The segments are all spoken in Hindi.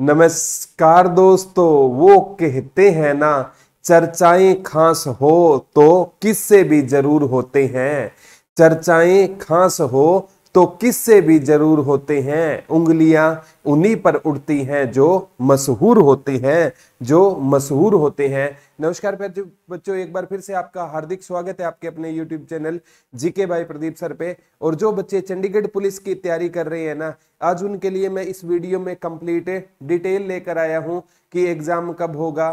नमस्कार दोस्तों वो कहते हैं ना चर्चाएं खास हो तो किससे भी जरूर होते हैं चर्चाएं खास हो तो किससे भी जरूर होते हैं उंगलियां उन्हीं पर उड़ती हैं जो मशहूर होते हैं जो मशहूर होते हैं नमस्कार प्यारे बच्चों एक बार फिर से आपका हार्दिक स्वागत है आपके अपने यूट्यूब चैनल जीके भाई प्रदीप सर पे और जो बच्चे चंडीगढ़ पुलिस की तैयारी कर रहे हैं ना आज उनके लिए मैं इस वीडियो में कंप्लीट डिटेल लेकर आया हूँ कि एग्जाम कब होगा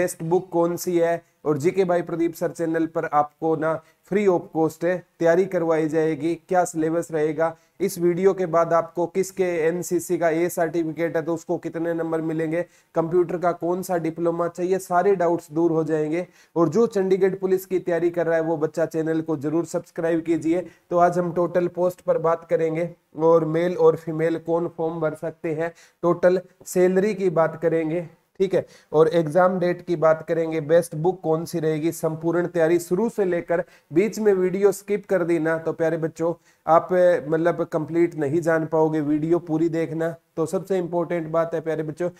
बेस्ट बुक कौन सी है और जीके भाई प्रदीप सर चैनल पर आपको ना फ्री ऑफ कॉस्ट तैयारी करवाई जाएगी क्या सिलेबस रहेगा इस वीडियो के बाद आपको किसके एनसीसी का ए सर्टिफिकेट है तो उसको कितने नंबर मिलेंगे कंप्यूटर का कौन सा डिप्लोमा चाहिए सारे डाउट्स दूर हो जाएंगे और जो चंडीगढ़ पुलिस की तैयारी कर रहा है वो बच्चा चैनल को जरूर सब्सक्राइब कीजिए तो आज हम टोटल पोस्ट पर बात करेंगे और मेल और फीमेल कौन फॉर्म भर सकते हैं टोटल सैलरी की बात करेंगे ठीक है और एग्जाम डेट की बात करेंगे बेस्ट बुक कौन सी रहेगी संपूर्ण तैयारी शुरू से लेकर बीच में वीडियो स्किप कर दी ना तो प्यारे बच्चों आप मतलब कंप्लीट नहीं जान पाओगे वीडियो पूरी देखना तो सबसे इंपॉर्टेंट बात है प्यारे बच्चों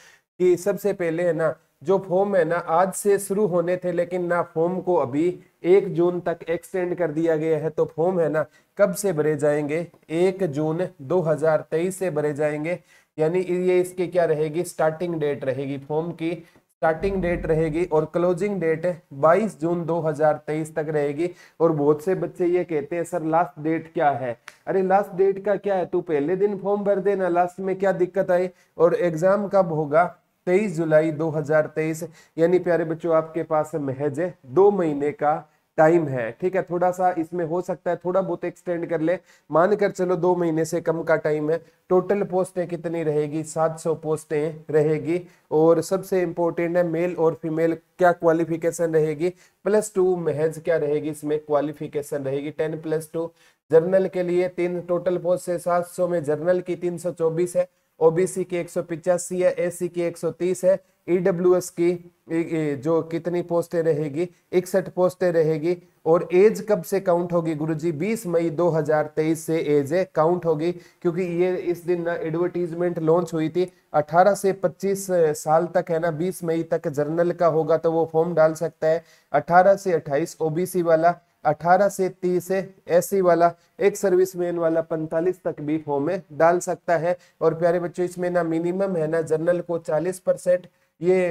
कि सबसे पहले है ना जो फॉर्म है ना आज से शुरू होने थे लेकिन ना फॉर्म को अभी एक जून तक एक्सटेंड कर दिया गया है तो फॉर्म है ना कब से भरे जाएंगे एक जून 2023 से भरे जाएंगे यानी ये इसके क्या रहेगी स्टार्टिंग डेट रहेगी फॉर्म की स्टार्टिंग डेट रहेगी और क्लोजिंग डेट 22 जून 2023 तक रहेगी और बहुत से बच्चे ये कहते हैं सर लास्ट डेट क्या है अरे लास्ट डेट का क्या है तू पहले दिन फॉर्म भर देना लास्ट में क्या दिक्कत आई और एग्जाम कब होगा 23 जुलाई 2023 यानी प्यारे बच्चों आपके पास महज दो महीने का टाइम है ठीक है थोड़ा सा इसमें हो सकता है थोड़ा बहुत एक्सटेंड कर ले मान कर चलो दो महीने से कम का टाइम है टोटल पोस्टें कितनी रहेगी 700 पोस्टें रहेगी और सबसे इंपॉर्टेंट है मेल और फीमेल क्या क्वालिफिकेशन रहेगी प्लस टू महज क्या रहेगी इसमें क्वालिफिकेशन रहेगी टेन प्लस टू जर्नल के लिए तीन टोटल पोस्ट है सात सौ में जर्नल की तीन सौ चौबीस है ओबीसी की एक सौ पिचासी है एसी की एक सौ तीस है ईडब्ल्यूएस e की जो कितनी पोस्टें रहेगी इकसठ पोस्टें रहेगी और एज कब से काउंट होगी गुरुजी 20 मई 2023 से एज है काउंट होगी क्योंकि ये इस दिन ना एडवर्टीजमेंट लॉन्च हुई थी 18 से 25 साल तक है ना 20 मई तक जर्नल का होगा तो वो फॉर्म डाल सकता है 18 से 28 ओबीसी वाला 18 से 30 है एसी वाला एक सर्विस मैन वाला 45 तक भी फॉर्म में डाल सकता है और प्यारे बच्चों इसमें ना मिनिमम है ना जनरल को 40 परसेंट ये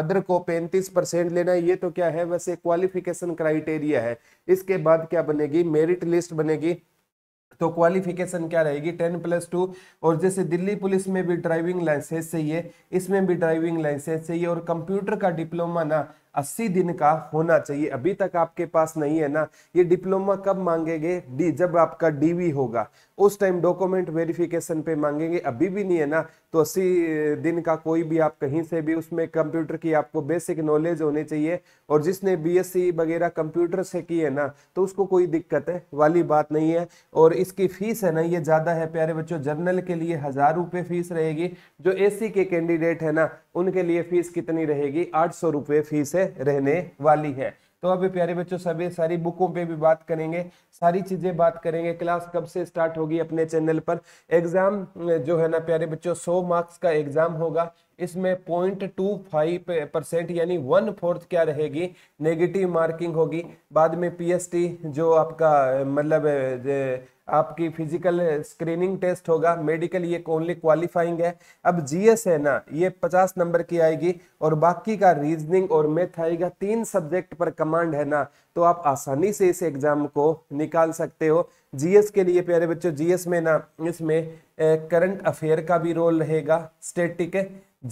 अदर को पैंतीस परसेंट लेना ये तो क्या है वैसे क्वालिफिकेशन क्राइटेरिया है इसके बाद क्या बनेगी मेरिट लिस्ट बनेगी तो क्वालिफिकेशन क्या रहेगी टेन प्लस टू और जैसे दिल्ली पुलिस में भी ड्राइविंग लाइसेंस चाहिए इसमें भी ड्राइविंग लाइसेंस चाहिए और कंप्यूटर का डिप्लोमा ना अस्सी दिन का होना चाहिए अभी तक आपके पास नहीं है ना ये डिप्लोमा कब मांगेंगे डी जब आपका डीवी होगा उस टाइम डॉक्यूमेंट वेरिफिकेशन पे मांगेंगे अभी भी नहीं है ना तो अस्सी दिन का कोई भी आप कहीं से भी उसमें कंप्यूटर की आपको बेसिक नॉलेज होनी चाहिए और जिसने बीएससी वगैरह कंप्यूटर से की है ना तो उसको कोई दिक्कत है वाली बात नहीं है और इसकी फीस है ना ये ज़्यादा है प्यारे बच्चों जर्नल के लिए हज़ार रुपये फीस रहेगी जो ए के कैंडिडेट है ना उनके लिए फीस कितनी रहेगी आठ सौ रुपये फीस है रहने वाली है तो अभी प्यारे बच्चों सभी सारी बुकों पे भी बात करेंगे सारी चीजें बात करेंगे क्लास कब से स्टार्ट होगी अपने चैनल पर एग्जाम जो है ना प्यारे बच्चों सौ मार्क्स का एग्जाम होगा इसमें पॉइंट टू फाइव परसेंट यानी वन फोर्थ क्या रहेगी नेगेटिव मार्किंग होगी बाद में पीएसटी जो आपका मतलब आपकी फिजिकल स्क्रीनिंग टेस्ट होगा मेडिकल ये ओनली क्वालिफाइंग है अब जीएस है ना ये पचास नंबर की आएगी और बाकी का रीजनिंग और मैथ आएगा तीन सब्जेक्ट पर कमांड है ना तो आप आसानी से इस एग्जाम को निकाल सकते हो जीएस के लिए प्यारे बच्चों जीएस में ना इसमें करंट अफेयर का भी रोल रहेगा स्टेटिक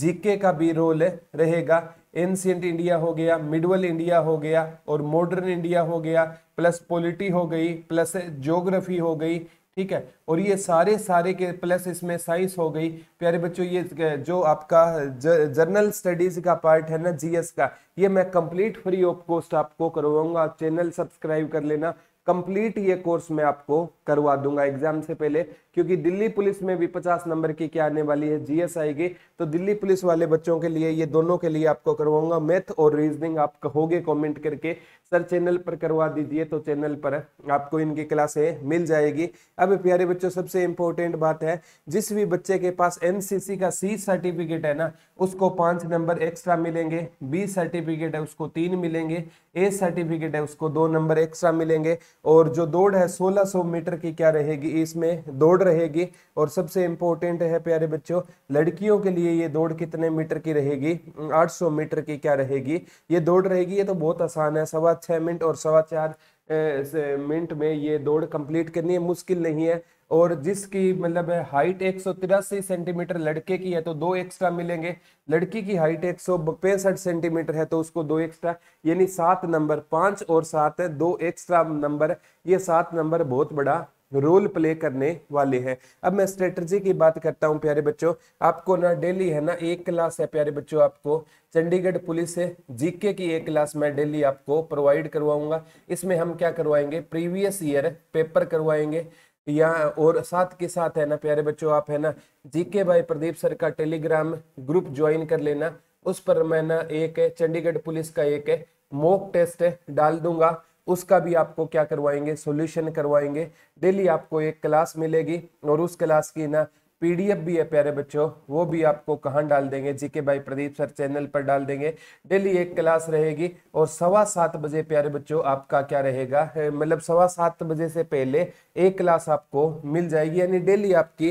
जीके का भी रोल रहेगा एंशियंट इंडिया हो गया मिडवल इंडिया हो गया और मॉडर्न इंडिया हो गया प्लस पॉलिटी हो गई प्लस जोग्राफी हो गई ठीक है और ये सारे सारे के प्लस इसमें साइंस हो गई प्यारे बच्चों ये जो आपका जर्नल स्टडीज का पार्ट है ना जीएस का ये मैं कंप्लीट फ्री ऑफ कॉस्ट आपको करवाऊंगा आप चैनल सब्सक्राइब कर लेना कंप्लीट ये कोर्स मैं आपको करवा दूंगा एग्जाम से पहले क्योंकि दिल्ली पुलिस में भी 50 नंबर की क्या आने वाली है जीएस आएगी तो दिल्ली पुलिस वाले बच्चों के लिए ये दोनों के लिए आपको करवाऊंगा मैथ और रीजनिंग आप कहोगे कमेंट करके सर चैनल पर करवा दीजिए तो चैनल पर आपको इनकी क्लासे मिल जाएगी अब प्यारे बच्चों सबसे इंपॉर्टेंट बात है जिस भी बच्चे के पास एनसीसी का सी सर्टिफिकेट है ना उसको पांच नंबर एक्स्ट्रा मिलेंगे बी सर्टिफिकेट है उसको तीन मिलेंगे ए सर्टिफिकेट है उसको दो नंबर एक्स्ट्रा मिलेंगे और जो दौड़ है 1600 मीटर की क्या रहेगी इसमें दौड़ रहेगी और सबसे इंपॉर्टेंट है प्यारे बच्चों लड़कियों के लिए ये दौड़ कितने मीटर की रहेगी 800 मीटर की क्या रहेगी ये दौड़ रहेगी ये तो बहुत आसान है सवा छः मिनट और सवा चार मिनट में ये दौड़ कंप्लीट करनी है मुश्किल नहीं है और जिसकी मतलब हाइट एक सेंटीमीटर लड़के की है तो दो एक्स्ट्रा मिलेंगे लड़की की हाइट एक सेंटीमीटर है तो उसको दो एक्स्ट्रा यानी सात नंबर पांच और सात है दो एक्स्ट्रा नंबर ये सात नंबर बहुत बड़ा रोल प्ले करने वाले हैं अब मैं स्ट्रेटजी की बात करता हूँ प्यारे बच्चों आपको ना डेली है ना एक क्लास है प्यारे बच्चों आपको चंडीगढ़ पुलिस से जीके की एक क्लास मैं डेली आपको प्रोवाइड करवाऊंगा इसमें हम क्या करवाएंगे प्रीवियस ईयर पेपर करवाएंगे या और साथ के साथ है ना प्यारे बच्चों आप है ना जीके भाई प्रदीप सर का टेलीग्राम ग्रुप ज्वाइन कर लेना उस पर मैं ना एक चंडीगढ़ पुलिस का एक मोक टेस्ट डाल दूंगा उसका भी आपको क्या करवाएंगे सॉल्यूशन करवाएंगे डेली आपको एक क्लास मिलेगी और उस क्लास की ना पीडीएफ भी है प्यारे बच्चों वो भी आपको कहाँ डाल देंगे जीके भाई प्रदीप सर चैनल पर डाल देंगे डेली एक क्लास रहेगी और सवा सात बजे प्यारे बच्चों आपका क्या रहेगा मतलब सवा सात बजे से पहले एक क्लास आपको मिल जाएगी यानी डेली आपकी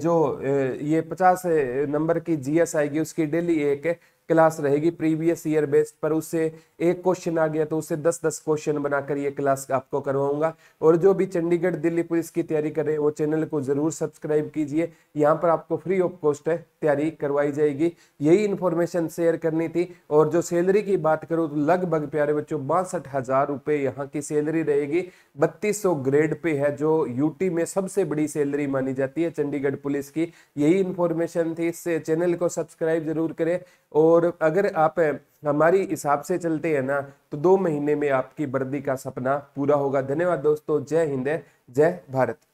जो ये पचास नंबर की जीएस आएगी उसकी डेली एक क्लास रहेगी प्रीवियस ईयर बेस्ड पर उससे एक क्वेश्चन आ गया तो उससे दस दस क्वेश्चन बनाकर ये क्लास आपको करवाऊंगा और जो भी चंडीगढ़ दिल्ली पुलिस की तैयारी कर रहे हैं वो चैनल को जरूर सब्सक्राइब कीजिए यहाँ पर आपको फ्री ऑफ कॉस्ट है तैयारी करवाई जाएगी यही इन्फॉर्मेशन शेयर करनी थी और जो सैलरी की बात करूँ तो लगभग प्यारे बच्चों बासठ हजार रुपये यहाँ की सैलरी रहेगी बत्तीस सौ ग्रेड पे है जो यूटी में सबसे बड़ी सैलरी मानी जाती है चंडीगढ़ पुलिस की यही इन्फॉर्मेशन थी इससे चैनल को सब्सक्राइब जरूर करें और और अगर आप हमारी हिसाब से चलते हैं ना तो दो महीने में आपकी वर्दी का सपना पूरा होगा धन्यवाद दोस्तों जय हिंद जय भारत